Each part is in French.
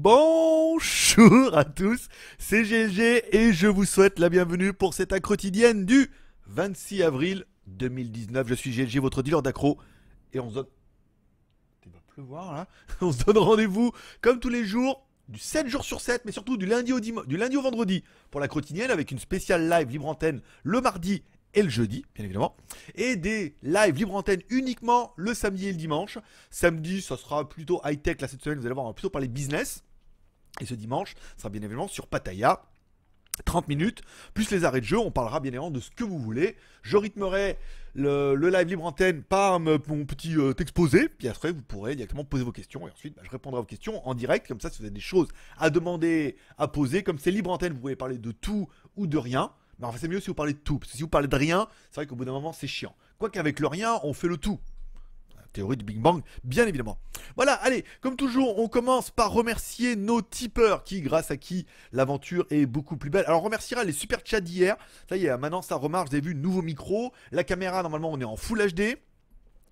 Bonjour à tous, c'est GLG et je vous souhaite la bienvenue pour cette quotidienne du 26 avril 2019. Je suis GLG, votre dealer d'accro, et on se donne... Hein on donne rendez-vous comme tous les jours, du 7 jours sur 7, mais surtout du lundi au, du lundi au vendredi pour la quotidienne avec une spéciale live libre antenne le mardi et le jeudi, bien évidemment. Et des lives libre antenne uniquement le samedi et le dimanche. Samedi, ça sera plutôt high-tech. la cette semaine, vous allez voir, plutôt parler business. Et ce dimanche sera bien évidemment sur Pataya, 30 minutes, plus les arrêts de jeu, on parlera bien évidemment de ce que vous voulez. Je rythmerai le, live libre antenne par mon petit euh, exposé, puis après vous pourrez directement poser vos questions, et ensuite bah, je répondrai aux vos questions en direct, comme ça si vous avez des choses à demander, à poser, comme c'est libre antenne, vous pouvez parler de tout ou de rien, mais en fait, c'est mieux si vous parlez de tout, parce que si vous parlez de rien, c'est vrai qu'au bout d'un moment c'est chiant. quoi qu'avec le rien, on fait le tout, théorie du Big Bang, bien évidemment. Voilà, allez, comme toujours, on commence par remercier nos tipeurs, qui, grâce à qui l'aventure est beaucoup plus belle. Alors, on remerciera les super chats d'hier. Ça y est, maintenant ça remarche, vous avez vu, nouveau micro. La caméra, normalement, on est en Full HD.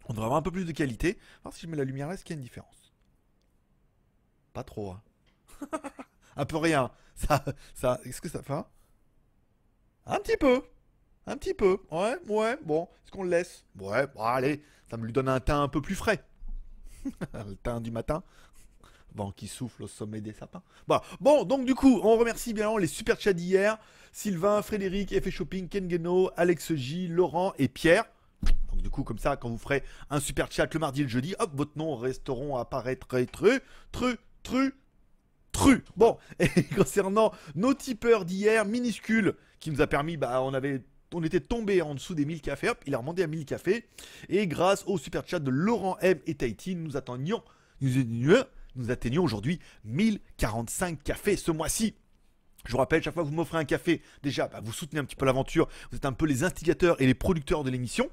On devrait avoir un peu plus de qualité. Alors, si je mets la lumière est-ce qu'il y a une différence Pas trop, hein. un peu rien. Ça, ça, est-ce que ça fait un petit peu un petit peu. Ouais, ouais, bon. Est-ce qu'on le laisse Ouais, bon, allez, ça me lui donne un teint un peu plus frais. le teint du matin. Vent qui souffle au sommet des sapins. Bon, bah, bon donc du coup, on remercie bien les super chats d'hier. Sylvain, Frédéric, Effet Shopping, Ken Geno, Alex J, Laurent et Pierre. Donc du coup, comme ça, quand vous ferez un super chat le mardi et le jeudi, hop, votre nom resteront apparaître tru, tru, tru, tru. Bon, et concernant nos tipeurs d'hier, minuscules, qui nous a permis, bah, on avait on était tombé en dessous des 1000 cafés, hop, il a remonté à 1000 cafés. Et grâce au super chat de Laurent M et Tahiti, nous atteignions, nous, nous atteignons aujourd'hui 1045 cafés ce mois-ci. Je vous rappelle, chaque fois que vous m'offrez un café, déjà, bah, vous soutenez un petit peu l'aventure, vous êtes un peu les instigateurs et les producteurs de l'émission.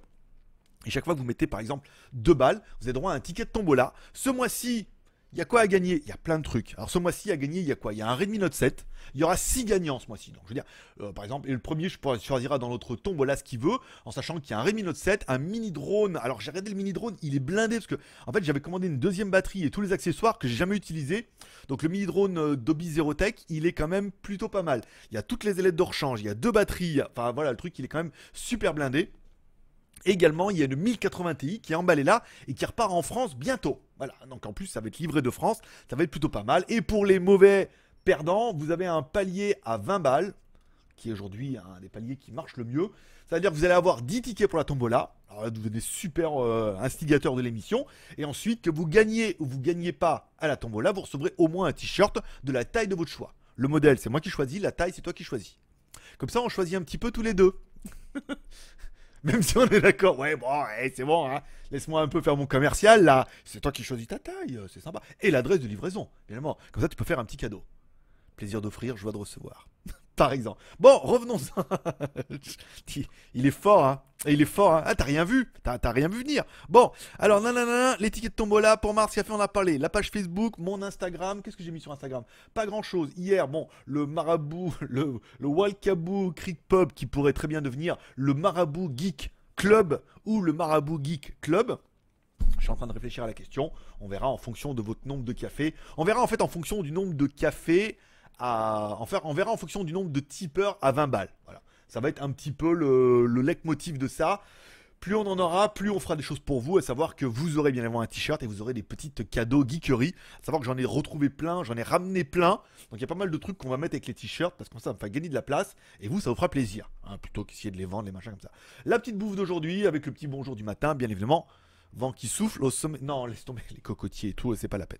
Et chaque fois que vous mettez par exemple deux balles, vous avez droit à un ticket de tombola. Ce mois-ci, il y a quoi à gagner Il y a plein de trucs. Alors ce mois-ci, à gagner, il y a quoi Il y a un Redmi Note 7. Il y aura 6 gagnants ce mois-ci. Donc je veux dire, euh, par exemple, et le premier, je choisira dans notre tombola ce qu'il veut, en sachant qu'il y a un Redmi Note 7, un mini drone. Alors j'ai regardé le mini drone, il est blindé parce que en fait j'avais commandé une deuxième batterie et tous les accessoires que j'ai jamais utilisés. Donc le mini drone euh, Dobby Zero Tech, il est quand même plutôt pas mal. Il y a toutes les ailettes de rechange, il y a deux batteries. Enfin voilà, le truc, il est quand même super blindé. Également, il y a une 1080 Ti qui est emballée là et qui repart en France bientôt. Voilà, donc en plus, ça va être livré de France, ça va être plutôt pas mal. Et pour les mauvais perdants, vous avez un palier à 20 balles, qui est aujourd'hui un des paliers qui marche le mieux. C'est-à-dire que vous allez avoir 10 tickets pour la tombola. Alors là, vous êtes des super euh, instigateurs de l'émission. Et ensuite, que vous gagnez ou vous gagnez pas à la tombola, vous recevrez au moins un t-shirt de la taille de votre choix. Le modèle, c'est moi qui choisis, la taille, c'est toi qui choisis. Comme ça, on choisit un petit peu tous les deux. Même si on est d'accord, ouais, bon, eh, c'est bon, hein. laisse-moi un peu faire mon commercial là. C'est toi qui choisis ta taille, euh, c'est sympa. Et l'adresse de livraison, évidemment. Comme ça, tu peux faire un petit cadeau. Plaisir d'offrir, joie de recevoir. Par exemple. Bon, revenons-en. il est fort, hein. Il est fort, hein. Ah, t'as rien vu. T'as rien vu venir. Bon, alors, nanana, l'étiquette tombola pour Mars Café, on a parlé. La page Facebook, mon Instagram. Qu'est-ce que j'ai mis sur Instagram Pas grand-chose. Hier, bon, le marabout, le, le Walkaboo Creek Pub qui pourrait très bien devenir le marabout geek club ou le marabout geek club. Je suis en train de réfléchir à la question. On verra en fonction de votre nombre de cafés. On verra en fait en fonction du nombre de cafés en faire, on verra en fonction du nombre de tipeurs à 20 balles. Voilà. Ça va être un petit peu le, le leitmotiv de ça. Plus on en aura, plus on fera des choses pour vous, à savoir que vous aurez bien évidemment un t-shirt et vous aurez des petites cadeaux geekery. À savoir que j'en ai retrouvé plein, j'en ai ramené plein. Donc il y a pas mal de trucs qu'on va mettre avec les t-shirts parce que ça, ça me fait gagner de la place et vous, ça vous fera plaisir. Hein, plutôt qu'essayer de les vendre, les machins comme ça. La petite bouffe d'aujourd'hui avec le petit bonjour du matin, bien évidemment. Vent qui souffle au sommet. Non, laisse tomber les cocotiers et tout, c'est pas la peine.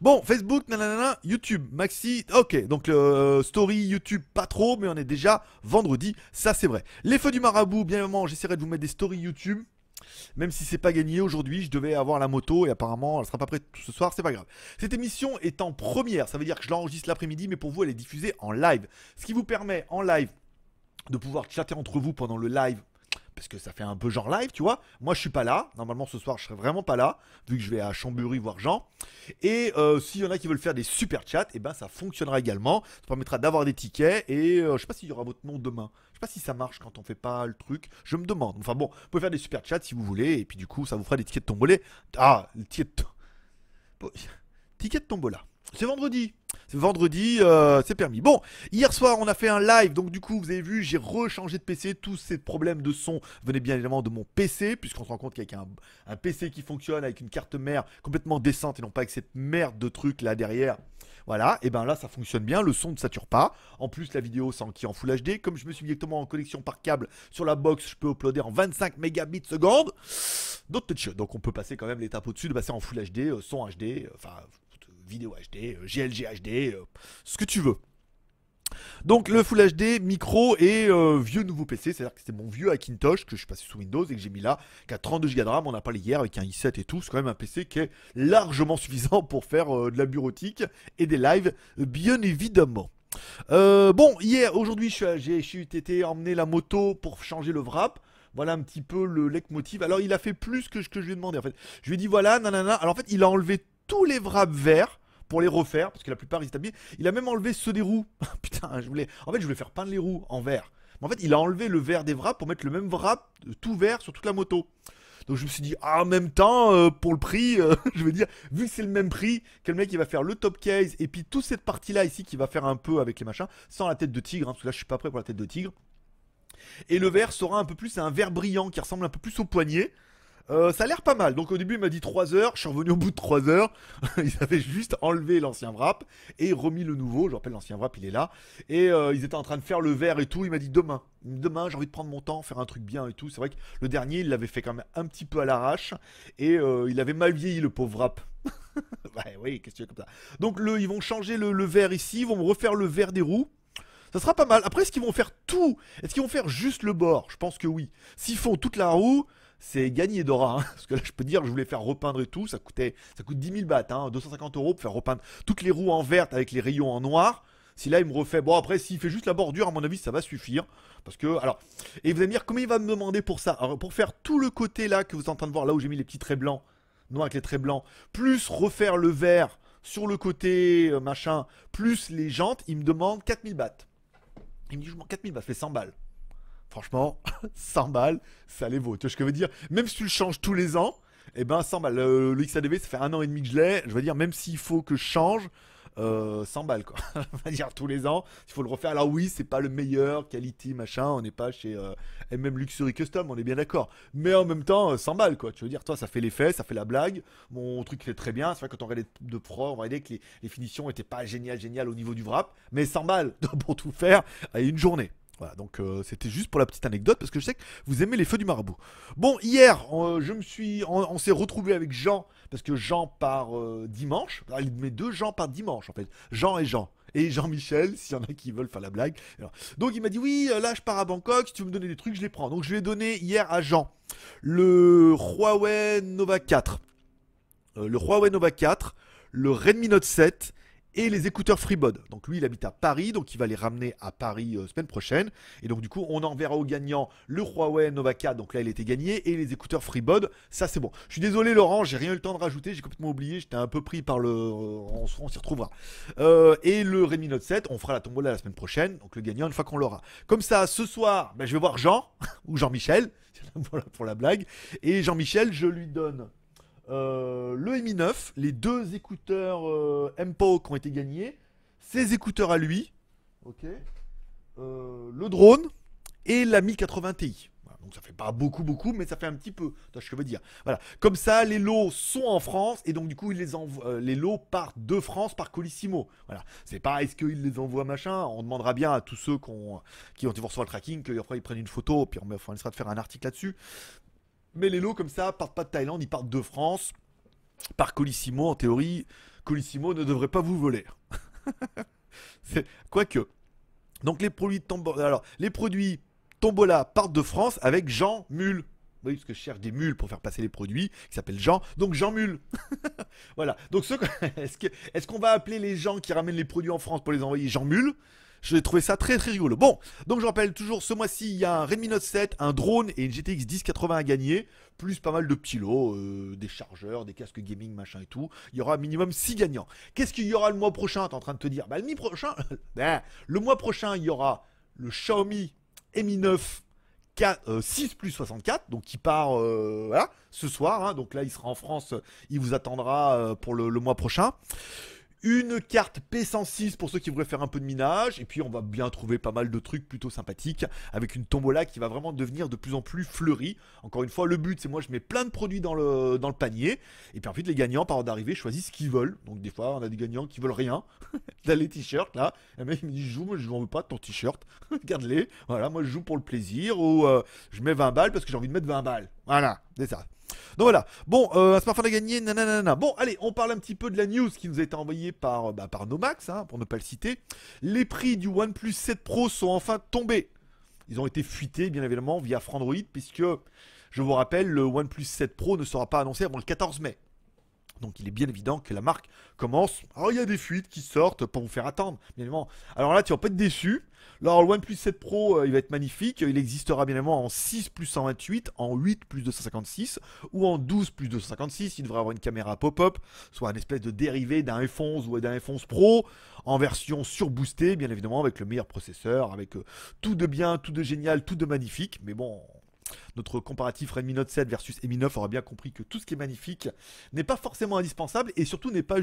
Bon, Facebook, nanana, YouTube, Maxi. Ok, donc euh, story, YouTube, pas trop, mais on est déjà vendredi, ça c'est vrai. Les feux du marabout, bien évidemment, j'essaierai de vous mettre des stories YouTube. Même si c'est pas gagné aujourd'hui, je devais avoir la moto et apparemment elle sera pas prête ce soir, c'est pas grave. Cette émission est en première, ça veut dire que je l'enregistre l'après-midi, mais pour vous elle est diffusée en live. Ce qui vous permet en live de pouvoir chatter entre vous pendant le live parce que ça fait un peu genre live, tu vois. Moi, je suis pas là. Normalement, ce soir, je serai vraiment pas là, vu que je vais à Chambury voir Jean. Et euh, s'il y en a qui veulent faire des super chats, et eh ben ça fonctionnera également. Ça permettra d'avoir des tickets. Et euh, je sais pas s'il y aura votre nom demain. Je sais pas si ça marche quand on fait pas le truc. Je me demande. Enfin bon, vous pouvez faire des super chats si vous voulez. Et puis du coup, ça vous fera des tickets de Ah, les tickets de... Bon, ticket de tombola. C'est vendredi. c'est Vendredi, euh, c'est permis. Bon, hier soir, on a fait un live, donc du coup, vous avez vu, j'ai rechangé de PC. Tous ces problèmes de son venaient bien évidemment de mon PC, puisqu'on se rend compte qu'avec un, un, PC qui fonctionne, avec une carte mère complètement décente et non pas avec cette merde de truc là derrière. Voilà, et ben là, ça fonctionne bien, le son ne sature pas. En plus, la vidéo c'est qui en Full HD. Comme je me suis directement en connexion par câble sur la box, je peux uploader en 25 mégabits seconde. D'autres Donc, on peut passer quand même l'étape au-dessus de passer bah, en Full HD, euh, son HD, euh, enfin vidéo HD, euh, GLG HD, euh, ce que tu veux. Donc le Full HD micro et euh, vieux nouveau PC, c'est-à-dire que c'est mon vieux Hackintosh que je suis passé sous Windows et que j'ai mis là, qui a 32 Go de RAM, on a parlé hier avec un i7 et tout, c'est quand même un PC qui est largement suffisant pour faire de la bureautique et des lives, bien évidemment. bon, hier, aujourd'hui, j'ai été emmené la moto pour changer le wrap. Voilà un petit peu le leitmotiv. Alors, il a fait plus que ce que je lui ai demandé en fait. Je lui ai dit voilà, nanana. Alors, en fait, il a enlevé tous les wraps verts pour les refaire, parce que la plupart ils étaient Il a même enlevé ceux des roues. Putain, je voulais. En fait, je voulais faire peindre les roues en vert. Mais en fait, il a enlevé le vert des wraps pour mettre le même wrap tout vert sur toute la moto. Donc je me suis dit, ah, en même temps, euh, pour le prix, euh, je veux dire, vu que c'est le même prix, quel mec il va faire le top case et puis toute cette partie-là ici qui va faire un peu avec les machins, sans la tête de tigre, hein, parce que là je suis pas prêt pour la tête de tigre. Et le vert sera un peu plus, c'est un vert brillant qui ressemble un peu plus au poignet. Euh, ça a l'air pas mal. Donc au début, il m'a dit 3 heures. Je suis revenu au bout de 3 heures. ils avaient juste enlevé l'ancien wrap et remis le nouveau. Je rappelle, l'ancien wrap, il est là. Et euh, ils étaient en train de faire le verre et tout. Il m'a dit demain. Demain, j'ai envie de prendre mon temps, faire un truc bien et tout. C'est vrai que le dernier, il l'avait fait quand même un petit peu à l'arrache. Et euh, il avait mal vieilli, le pauvre wrap. Ouais oui, quest comme ça. Donc le, ils vont changer le, le verre ici. Ils vont refaire le verre des roues. Ça sera pas mal. Après, est-ce qu'ils vont faire tout Est-ce qu'ils vont faire juste le bord Je pense que oui. S'ils font toute la roue, c'est gagné Dora. Hein. parce que là, je peux dire, je voulais faire repeindre et tout. Ça coûtait, ça coûte 10 000 bahts, 250 hein, euros pour faire repeindre toutes les roues en verte avec les rayons en noir. Si là, il me refait. Bon, après, s'il fait juste la bordure, à mon avis, ça va suffire. Parce que. Alors. Et vous allez me dire, Comment il va me demander pour ça alors, pour faire tout le côté là que vous êtes en train de voir, là où j'ai mis les petits traits blancs, noir avec les traits blancs, plus refaire le vert sur le côté euh, machin, plus les jantes, il me demande 4000 bahts. Il me dit, je 4000 bahts, ça fait 100 balles. Franchement, 100 balles, ça les vaut. Tu vois ce que je veux dire Même si tu le changes tous les ans, et eh ben 100 balles. Le, XADV, ça fait un an et demi que je l'ai. Je veux dire, même s'il faut que je change, 100 euh, balles quoi. On va dire tous les ans, il faut le refaire. Alors oui, c'est pas le meilleur qualité, machin, on n'est pas chez MM Luxury Custom, on est bien d'accord. Mais en même temps, 100 balles quoi. Tu veux dire, toi ça fait l'effet, ça fait la blague. Mon truc fait très bien. C'est vrai que quand on regardait de pro, on voyait que les, finitions étaient pas géniales, géniales au niveau du wrap, mais 100 balles pour tout faire à une journée. Voilà, donc euh, c'était juste pour la petite anecdote parce que je sais que vous aimez les feux du marabout. Bon, hier, euh, je me suis, on, s'est retrouvé avec Jean parce que Jean part euh, dimanche. Ah, il met deux Jean par dimanche en fait. Jean et Jean. Et Jean-Michel, s'il y en a qui veulent faire la blague. donc il m'a dit oui, là je pars à Bangkok, si tu veux me donner des trucs, je les prends. Donc je lui ai donné hier à Jean le Huawei Nova 4, le Huawei Nova 4, le Redmi Note 7 et les écouteurs Freebod. Donc lui, il habite à Paris, donc il va les ramener à Paris euh, semaine prochaine. Et donc du coup, on enverra au gagnant le Huawei Nova 4, donc là il était gagné, et les écouteurs Freebod, ça c'est bon. Je suis désolé Laurent, j'ai rien eu le temps de rajouter, j'ai complètement oublié, j'étais un peu pris par le... on, on s'y retrouvera. Euh, et le Redmi Note 7, on fera la tombola la semaine prochaine, donc le gagnant une fois qu'on l'aura. Comme ça, ce soir, ben, je vais voir Jean, ou Jean-Michel, Voilà pour la blague, et Jean-Michel, je lui donne... Euh, le Mi9, les deux écouteurs euh, MPO qui ont été gagnés, ses écouteurs à lui, euh, le drone et la 1080 Ti. donc ça fait pas beaucoup, beaucoup, mais ça fait un petit peu. que je veux dire. Voilà. Comme ça, les lots sont en France et donc du coup, ils les, envoient, les lots partent de France par Colissimo. Voilà. C'est pas est-ce qu'ils les envoient machin. On demandera bien à tous ceux qui ont été recevoir le tracking qu'après ils prennent une photo, puis on, on essaiera de faire un article là-dessus. Mais les lots comme ça partent pas de Thaïlande, ils partent de France. Par Colissimo, en théorie, Colissimo ne devrait pas vous voler. Quoique. Donc les produits, tombola, alors, les produits Tombola partent de France avec Jean Mule. Oui, parce que je cherche des mules pour faire passer les produits, qui s'appelle Jean. Donc Jean Mule. voilà. Donc ce... est-ce qu'on va appeler les gens qui ramènent les produits en France pour les envoyer Jean Mule j'ai trouvé ça très très rigolo. Bon, donc je rappelle toujours, ce mois-ci, il y a un Redmi Note 7, un drone et une GTX 1080 à gagner, plus pas mal de petits lots, euh, des chargeurs, des casques gaming, machin et tout. Il y aura minimum 6 gagnants. Qu'est-ce qu'il y aura le mois prochain T'es en train de te dire. Bah, le mi prochain, ben, le mois prochain, il y aura le Xiaomi Mi 9 6 euh, plus 64, donc qui part euh, ce soir. Hein. donc là, il sera en France, il vous attendra pour le, mois prochain. Une carte P106 pour ceux qui voudraient faire un peu de minage. Et puis on va bien trouver pas mal de trucs plutôt sympathiques avec une tombola qui va vraiment devenir de plus en plus fleurie. Encore une fois, le but c'est moi je mets plein de produits dans le, dans le panier. Et puis ensuite les gagnants par ordre d'arrivée choisissent ce qu'ils veulent. Donc des fois on a des gagnants qui veulent rien. T'as les t-shirts là. Et mec il me dit je joue, moi je veux pas ton t-shirt. Garde-les. Voilà, moi je joue pour le plaisir. Ou euh, je mets 20 balles parce que j'ai envie de mettre 20 balles. Voilà, c'est ça. Donc voilà. Bon, euh, un smartphone à gagner, nanana. Bon, allez, on parle un petit peu de la news qui nous a été envoyée par, euh, bah, par Nomax, hein, pour ne pas le citer. Les prix du OnePlus 7 Pro sont enfin tombés. Ils ont été fuités, bien évidemment, via Frandroid, puisque, je vous rappelle, le OnePlus 7 Pro ne sera pas annoncé avant le 14 mai. Donc il est bien évident que la marque commence. Alors ah, il y a des fuites qui sortent pour vous faire attendre, bien évidemment. Alors là, tu vas pas être déçu. Alors le OnePlus 7 Pro, euh, il va être magnifique. Il existera bien évidemment en 6 plus 128, en 8 plus 256 ou en 12 plus 256. Il devrait avoir une caméra pop-up, soit un espèce de dérivé d'un F11 ou d'un F11 Pro, en version surboostée, bien évidemment, avec le meilleur processeur, avec euh, tout de bien, tout de génial, tout de magnifique. Mais bon, notre comparatif Redmi Note 7 versus Mi 9 aura bien compris que tout ce qui est magnifique n'est pas forcément indispensable et surtout n'est pas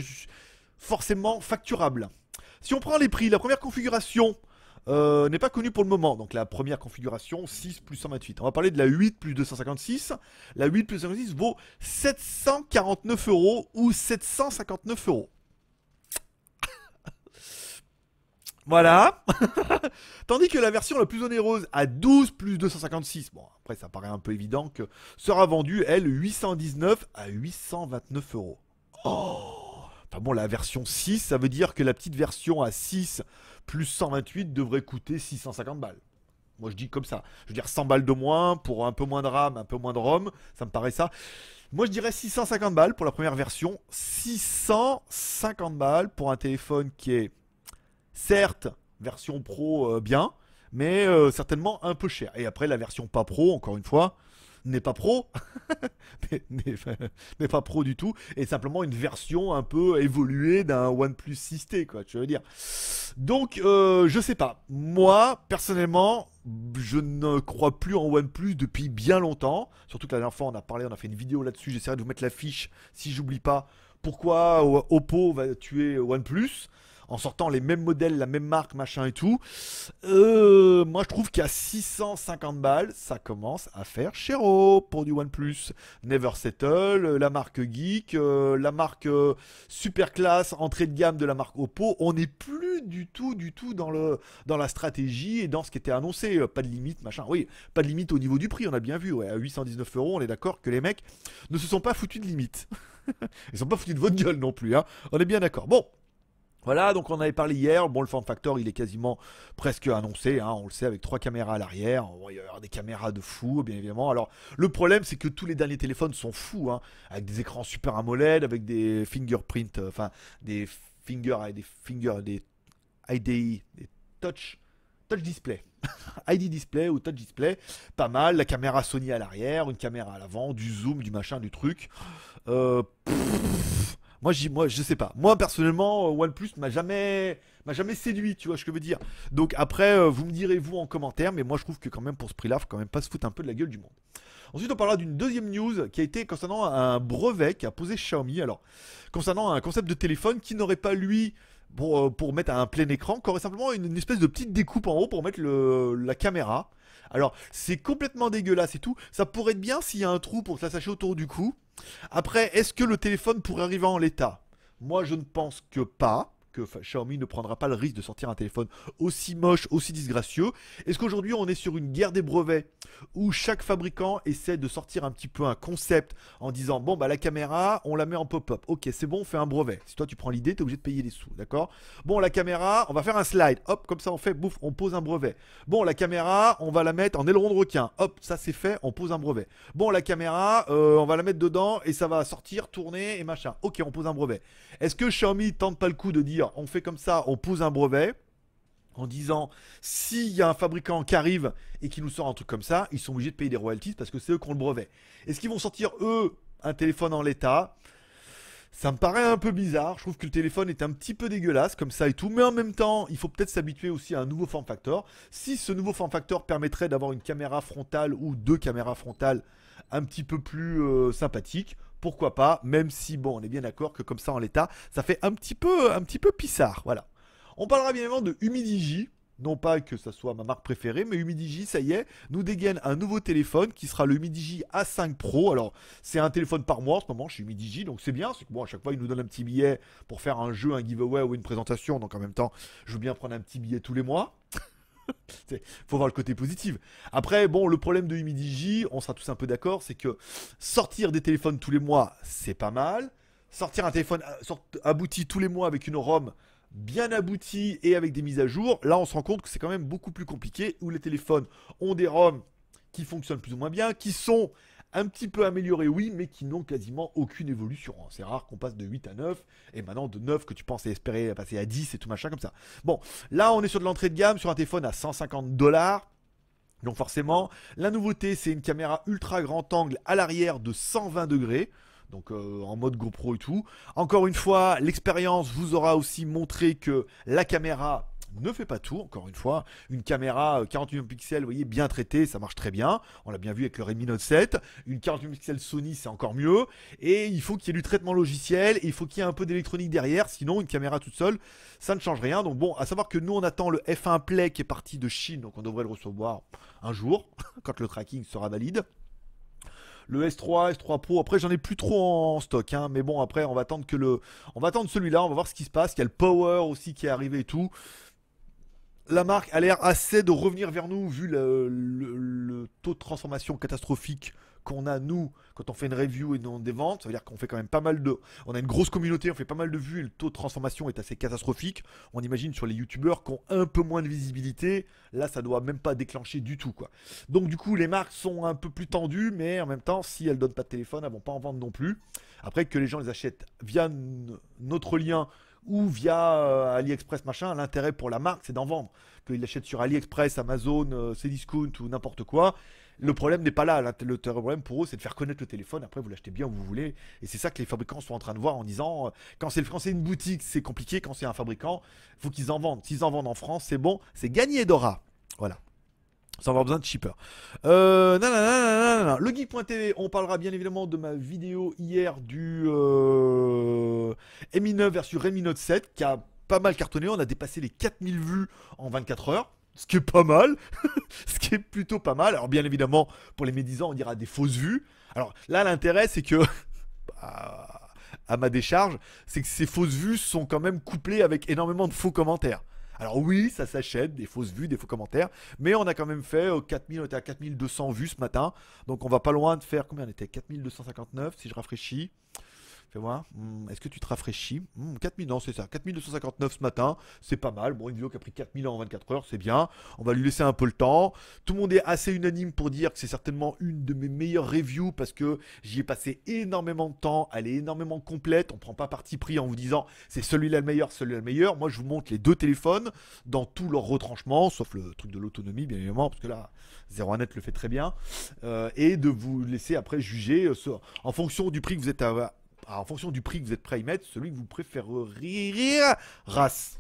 forcément facturable. Si on prend les prix, la première configuration euh, n'est pas connue pour le moment. Donc la première configuration, 6 plus 128. On va parler de la 8 plus 256. La 8 plus 256 vaut 749 euros ou 759 euros. Voilà. Tandis que la version la plus onéreuse à 12 plus 256, bon après ça paraît un peu évident que sera vendue elle 819 à 829 euros. Oh Enfin bon, la version 6, ça veut dire que la petite version à 6 plus 128 devrait coûter 650 balles. Moi je dis comme ça. Je veux dire 100 balles de moins pour un peu moins de RAM, un peu moins de ROM, ça me paraît ça. Moi je dirais 650 balles pour la première version, 650 balles pour un téléphone qui est certes, version pro euh, bien, mais euh, certainement un peu cher. Et après, la version pas pro, encore une fois, n'est pas pro, n'est pas pro du tout, et simplement une version un peu évoluée d'un OnePlus 6T, quoi, tu veux dire. Donc, euh, je sais pas. Moi, personnellement, je ne crois plus en OnePlus depuis bien longtemps. Surtout que la dernière fois, on a parlé, on a fait une vidéo là-dessus. J'essaierai de vous mettre la fiche si j'oublie pas. Pourquoi Oppo va tuer OnePlus en sortant les mêmes modèles, la même marque, machin et tout. Euh, moi, je trouve qu'à 650 balles, ça commence à faire cher pour du OnePlus. Never Settle, euh, la marque Geek, euh, la marque super classe, entrée de gamme de la marque Oppo. On n'est plus du tout, du tout dans, le, dans la stratégie et dans ce qui était annoncé. Pas de limite, machin. Oui, pas de limite au niveau du prix, on a bien vu. Ouais, à 819 euros, on est d'accord que les mecs ne se sont pas foutus de limite. Ils sont pas foutus de votre gueule non plus, hein. On est bien d'accord. Bon, voilà, donc on avait parlé hier, bon le form factor il est quasiment presque annoncé, hein, on le sait, avec trois caméras à l'arrière, il va y avoir des caméras de fou bien évidemment. Alors le problème c'est que tous les derniers téléphones sont fous, hein. avec des écrans super AMOLED, avec des fingerprints, euh, enfin des finger, des finger, des ID, des touch, touch display. ID display ou touch display, pas mal, la caméra Sony à l'arrière, une caméra à l'avant, du zoom, du machin, du truc. Euh, moi, moi, je sais pas. Moi, personnellement, euh, OnePlus m'a jamais, m'a jamais séduit, tu vois ce que je veux dire. Donc après, euh, vous me direz vous en commentaire, mais moi je trouve que quand même pour ce prix-là, faut quand même pas se foutre un peu de la gueule du monde. Ensuite, on parlera d'une deuxième news qui a été concernant un brevet qu'a posé Xiaomi. Alors, concernant un concept de téléphone qui n'aurait pas lui pour, euh, mettre un plein écran, qui aurait simplement une, espèce de petite découpe en haut pour mettre le, la caméra. Alors, c'est complètement dégueulasse et tout. Ça pourrait être bien s'il y a un trou pour que ça sache autour du cou. Après, est-ce que le téléphone pourrait arriver en l'état Moi, je ne pense que pas que Xiaomi ne prendra pas le risque de sortir un téléphone aussi moche, aussi disgracieux. Est-ce qu'aujourd'hui on est sur une guerre des brevets où chaque fabricant essaie de sortir un petit peu un concept en disant bon bah la caméra on la met en pop-up, ok c'est bon on fait un brevet. Si toi tu prends l'idée t'es obligé de payer les sous, d'accord Bon la caméra on va faire un slide, hop comme ça on fait bouffe on pose un brevet. Bon la caméra on va la mettre en aileron de requin, hop ça c'est fait on pose un brevet. Bon la caméra euh, on va la mettre dedans et ça va sortir tourner et machin. Ok on pose un brevet. Est-ce que Xiaomi tente pas le coup de dire on fait comme ça, on pose un brevet en disant s'il y a un fabricant qui arrive et qui nous sort un truc comme ça, ils sont obligés de payer des royalties parce que c'est eux qui ont le brevet. Est-ce qu'ils vont sortir eux un téléphone en l'état ça me paraît un peu bizarre, je trouve que le téléphone est un petit peu dégueulasse comme ça et tout, mais en même temps, il faut peut-être s'habituer aussi à un nouveau form factor. Si ce nouveau form factor permettrait d'avoir une caméra frontale ou deux caméras frontales un petit peu plus sympathique euh, sympathiques, pourquoi pas, même si, bon, on est bien d'accord que comme ça, en l'état, ça fait un petit peu, un petit peu pissard, voilà. On parlera bien évidemment de Humidigi, non pas que ça soit ma marque préférée, mais Humidigi, ça y est, nous dégaine un nouveau téléphone qui sera le Humidigi A5 Pro. Alors, c'est un téléphone par mois en ce moment chez Humidigi, donc c'est bien. C'est que bon, à chaque fois, ils nous donnent un petit billet pour faire un jeu, un giveaway ou une présentation. Donc en même temps, je veux bien prendre un petit billet tous les mois. Faut voir le côté positif. Après, bon, le problème de Humidigi, on sera tous un peu d'accord, c'est que sortir des téléphones tous les mois, c'est pas mal. Sortir un téléphone euh, abouti tous les mois avec une ROM bien aboutie et avec des mises à jour, là on se rend compte que c'est quand même beaucoup plus compliqué, où les téléphones ont des ROM qui fonctionnent plus ou moins bien, qui sont un petit peu amélioré, oui, mais qui n'ont quasiment aucune évolution. Hein. C'est rare qu'on passe de 8 à 9, et maintenant de 9 que tu penses espérer passer à 10 et tout machin comme ça. Bon, là on est sur de l'entrée de gamme, sur un téléphone à 150 dollars. Donc forcément, la nouveauté c'est une caméra ultra grand angle à l'arrière de 120 degrés donc euh, en mode GoPro et tout. Encore une fois, l'expérience vous aura aussi montré que la caméra ne fait pas tout, encore une fois. Une caméra 48 euh, pixels, vous voyez, bien traitée, ça marche très bien. On l'a bien vu avec le Redmi Note 7. Une 48 pixels Sony, c'est encore mieux. Et il faut qu'il y ait du traitement logiciel, il faut qu'il y ait un peu d'électronique derrière, sinon une caméra toute seule, ça ne change rien. Donc bon, à savoir que nous, on attend le F1 Play qui est parti de Chine, donc on devrait le recevoir un jour, quand le tracking sera valide le S3, S3 Pro. Après, j'en ai plus trop en stock, hein. mais bon, après, on va attendre que le, on va attendre celui-là, on va voir ce qui se passe. Il y a le Power aussi qui est arrivé et tout la marque a l'air assez de revenir vers nous vu le, taux de transformation catastrophique qu'on a nous quand on fait une review et dans des ventes. Ça veut dire qu'on fait quand même pas mal de. On a une grosse communauté, on fait pas mal de vues et le taux de transformation est assez catastrophique. On imagine sur les youtubeurs qui ont un peu moins de visibilité. Là, ça doit même pas déclencher du tout. quoi. Donc, du coup, les marques sont un peu plus tendues, mais en même temps, si elles donnent pas de téléphone, elles vont pas en vendre non plus. Après, que les gens les achètent via notre lien ou via euh, AliExpress, machin, l'intérêt pour la marque, c'est d'en vendre. Qu'il achète sur AliExpress, Amazon, euh, Cdiscount ou n'importe quoi. Le problème n'est pas là. Le problème pour eux, c'est de faire connaître le téléphone. Après, vous l'achetez bien où vous voulez. Et c'est ça que les fabricants sont en train de voir en disant euh, quand c'est français une boutique, c'est compliqué. Quand c'est un fabricant, faut qu'ils en vendent. S'ils en vendent en France, c'est bon. C'est gagné, Dora. Voilà sans avoir besoin de cheaper. Euh, le on parlera bien évidemment de ma vidéo hier du euh, 9 versus Rémi Note 7 qui a pas mal cartonné. On a dépassé les 4000 vues en 24 heures. Ce qui est pas mal, ce qui est plutôt pas mal. Alors bien évidemment, pour les médisants, on dira des fausses vues. Alors là, l'intérêt, c'est que, bah, à ma décharge, c'est que ces fausses vues sont quand même couplées avec énormément de faux commentaires. Alors oui, ça s'achète, des fausses vues, des faux commentaires, mais on a quand même fait 4000, euh, on était à 4200 vues ce matin, donc on va pas loin de faire, combien on était 4259 si je rafraîchis. Fais moi hmm, Est-ce que tu te rafraîchis 4000, hmm, non, c'est ça. 4259 ce matin. C'est pas mal. Bon, une vidéo qui a pris 4000 ans en 24 heures, c'est bien. On va lui laisser un peu le temps. Tout le monde est assez unanime pour dire que c'est certainement une de mes meilleures reviews parce que j'y ai passé énormément de temps. Elle est énormément complète. On ne prend pas parti pris en vous disant c'est celui-là le meilleur, celui-là le meilleur. Moi, je vous montre les deux téléphones dans tout leur retranchement, sauf le truc de l'autonomie, bien évidemment, parce que là, 01net le fait très bien. Euh, et de vous laisser après juger euh, en fonction du prix que vous êtes à, en fonction du prix que vous êtes prêt à y mettre, celui que vous préféreriez. Race.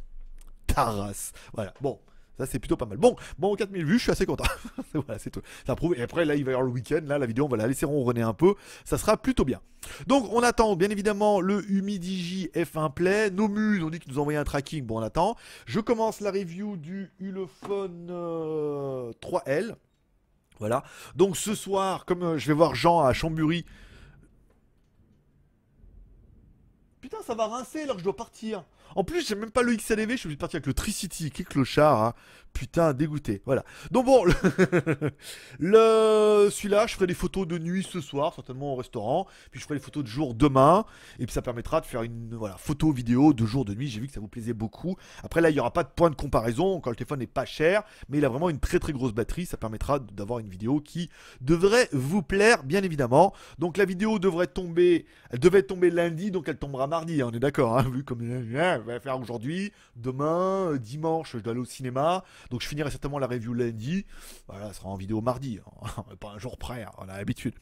taras, Voilà. Bon. Ça, c'est plutôt pas mal. Bon, bon, 4000 vues, je suis assez content. voilà, c'est tout. Ça prouve. Et après, là, il va y avoir le week-end. Là, la vidéo, on va la laisser ronronner un peu. Ça sera plutôt bien. Donc, on attend, bien évidemment, le Humidigi F1 Play. Nos muses ont dit qu'ils nous envoyaient un tracking. Bon, on attend. Je commence la review du Ulefone 3L. Euh, voilà. Donc, ce soir, comme euh, je vais voir Jean à Chambury, Putain, ça va rincer alors que je dois partir. En plus, j'ai même pas le XLV, je suis obligé de partir avec le Tricity, qui est clochard, hein. Putain, dégoûté. Voilà. Donc bon, le... celui-là, je ferai des photos de nuit ce soir, certainement au restaurant. Puis je ferai des photos de jour demain. Et puis ça permettra de faire une photo vidéo de jour de nuit. J'ai vu que ça vous plaisait beaucoup. Après là, il n'y aura pas de point de comparaison. Quand le téléphone n'est pas cher, mais il a vraiment une très très grosse batterie. Ça permettra d'avoir une vidéo qui devrait vous plaire, bien évidemment. Donc la vidéo devrait tomber. Elle devait tomber lundi, donc elle tombera mardi. Hein, on est d'accord, hein, vu comme je vais faire aujourd'hui, demain, euh, dimanche, je dois aller au cinéma. Donc je finirai certainement la review lundi. Voilà, ça sera en vidéo mardi. Hein. Pas un jour près, hein, on a l'habitude.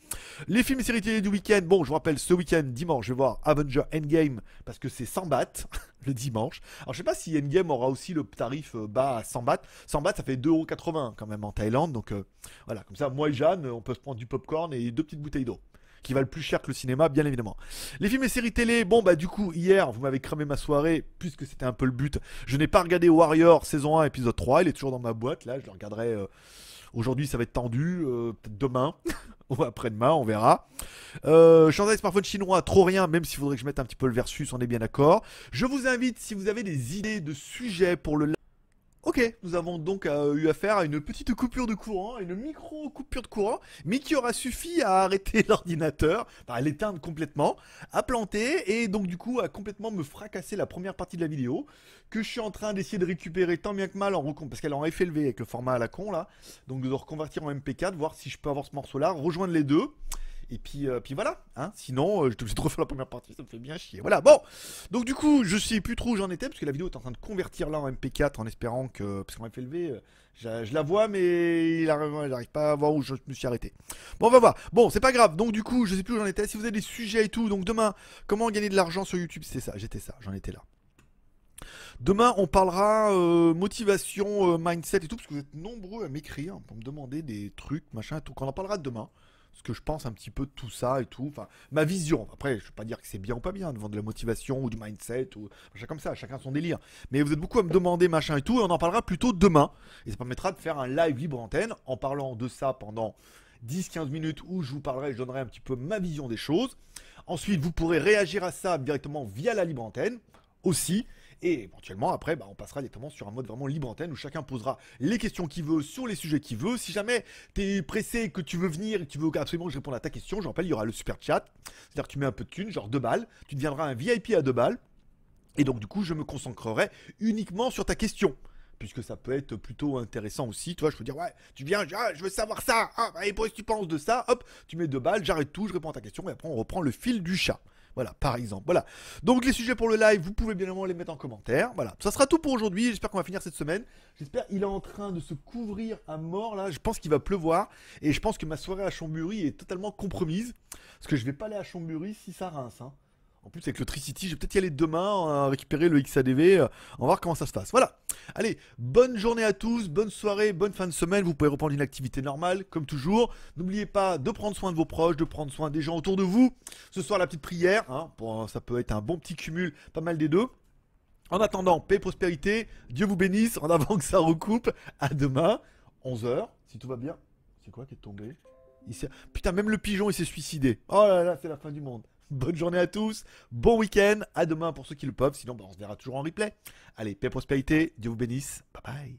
Les films et séries télé du week-end. Bon, je vous rappelle, ce week-end, dimanche, je vais voir Avenger Endgame parce que c'est 100 bahts le dimanche. Alors je sais pas si Endgame aura aussi le tarif euh, bas à 100 bahts. 100 bahts, ça fait 2,80€ quand même en Thaïlande. Donc euh, voilà, comme ça, moi et Jeanne, on peut se prendre du popcorn et deux petites bouteilles d'eau qui valent plus cher que le cinéma, bien évidemment. Les films et séries télé, bon bah du coup, hier, vous m'avez cramé ma soirée, puisque c'était un peu le but. Je n'ai pas regardé Warrior saison 1, épisode 3, il est toujours dans ma boîte, là, je le regarderai... Euh, aujourd'hui, ça va être tendu. Euh, peut-être demain ou après-demain, on verra. Euh, Shanghai smartphone chinois, trop rien, même s'il faudrait que je mette un petit peu le versus, on est bien d'accord. Je vous invite, si vous avez des idées de sujets pour le Ok, nous avons donc euh, eu affaire à une petite coupure de courant, une micro coupure de courant, mais qui aura suffi à arrêter l'ordinateur, à l'éteindre complètement, à planter et donc du coup à complètement me fracasser la première partie de la vidéo que je suis en train d'essayer de récupérer tant bien que mal en recon parce qu'elle est en FLV avec le format à la con là, donc de reconvertir en MP4, voir si je peux avoir ce morceau là, rejoindre les deux. Et puis, euh, puis voilà. Hein. Sinon, euh, je te refaire la première partie, ça me fait bien chier. Voilà, bon. Donc, du coup, je sais plus trop où j'en étais, parce que la vidéo est en train de convertir là en MP4 en espérant que. Parce qu'on m'a fait lever. Euh, je, la vois, mais il n'arrive pas à voir où je me suis arrêté. Bon, on va voir. Bon, c'est pas grave. Donc, du coup, je sais plus où j'en étais. Si vous avez des sujets et tout, donc demain, comment gagner de l'argent sur YouTube, c'est ça. J'étais ça, j'en étais là. Demain, on parlera motivation, mindset et tout, parce que vous êtes nombreux à m'écrire pour me demander des trucs, machin et tout. Qu'on en parlera demain, ce que je pense un petit peu de tout ça et tout. Enfin, ma vision. Après, je ne pas dire que c'est bien ou pas bien devant de la motivation ou du mindset ou chacun comme ça, chacun son délire. Mais vous êtes beaucoup à me demander machin et tout, et on en parlera plutôt demain. Et ça permettra de faire un live libre antenne en parlant de ça pendant 10-15 minutes où je vous parlerai, je donnerai un petit peu ma vision des choses. Ensuite, vous pourrez réagir à ça directement via la libre antenne aussi. Et éventuellement, après, bah, on passera directement sur un mode vraiment libre antenne où chacun posera les questions qu'il veut sur les sujets qu'il veut. Si jamais tu es pressé, que tu veux venir et tu veux absolument que je réponde à ta question, je rappelle, il y aura le super chat. C'est-à-dire que tu mets un peu de thunes, genre deux balles. Tu deviendras un VIP à deux balles. Et donc, du coup, je me concentrerai uniquement sur ta question puisque ça peut être plutôt intéressant aussi. Tu vois, je peux dire, ouais, tu viens, je, ah, veux savoir ça, ah, bah, et bah, ce que tu penses de ça Hop, tu mets deux balles, j'arrête tout, je réponds à ta question, et après on reprend le fil du chat. Voilà, par exemple. Voilà. Donc les sujets pour le live, vous pouvez bien évidemment les mettre en commentaire. Voilà. Ça sera tout pour aujourd'hui. J'espère qu'on va finir cette semaine. J'espère il est en train de se couvrir à mort là. Je pense qu'il va pleuvoir et je pense que ma soirée à Chambury est totalement compromise parce que je vais pas aller à Chambury si ça rince. Hein. En plus, avec le Tricity, je vais peut-être y aller demain, hein, récupérer le XADV, on euh, va voir comment ça se passe. Voilà. Allez, bonne journée à tous, bonne soirée, bonne fin de semaine. Vous pouvez reprendre une activité normale, comme toujours. N'oubliez pas de prendre soin de vos proches, de prendre soin des gens autour de vous. Ce soir, la petite prière, hein, euh, ça peut être un bon petit cumul, pas mal des deux. En attendant, paix et prospérité, Dieu vous bénisse, en avant que ça recoupe. À demain, 11h, si tout va bien. C'est quoi qui est tombé Putain, même le pigeon, il s'est suicidé. Oh là là, c'est la fin du monde. Bonne journée à tous, bon week-end, à demain pour ceux qui le peuvent, sinon bah, on se verra toujours en replay. Allez, paix prospérité, Dieu vous bénisse, bye bye.